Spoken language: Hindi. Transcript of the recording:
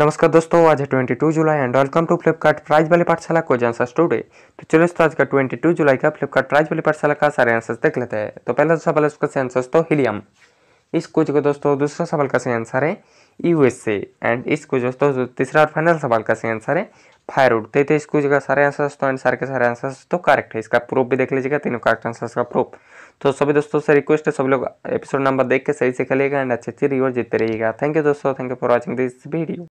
नमस्कार दोस्तों आज है 22 जुलाई and welcome to Flipkart prize वाली पाठशाला को आंसर टूडे तो चलो दोस्तों आज का 22 जुलाई का फ्लिपकार्ट प्राइज वाली पाठशाला का सारे आंसर देख लेते हैं तो पहला सवाल है उसका आंसर तो हीलियम इस कुछ को दोस्तों दूसरा सवाल का सही आंसर है यूएसए एंड इस कुछ दोस्तों तीसरा और फाइनल सवाल का सही आंसर है फायरवुड तो इस कुछ का सारे आंसर तो एंड सारे के सारे आंसर तो करेक्ट है इसका प्रूफ भी देख लीजिएगा तीनों करेक्ट आंसर का प्रूफ तो सभी दोस्तों से रिक्वेस्ट है सभी लोग एपिसोड नंबर देख के सही से खेलेगा एंड अच्छे अच्छी रिवॉर्ड जीते रहिएगा थैंक यू दोस्तों thank you for watching this video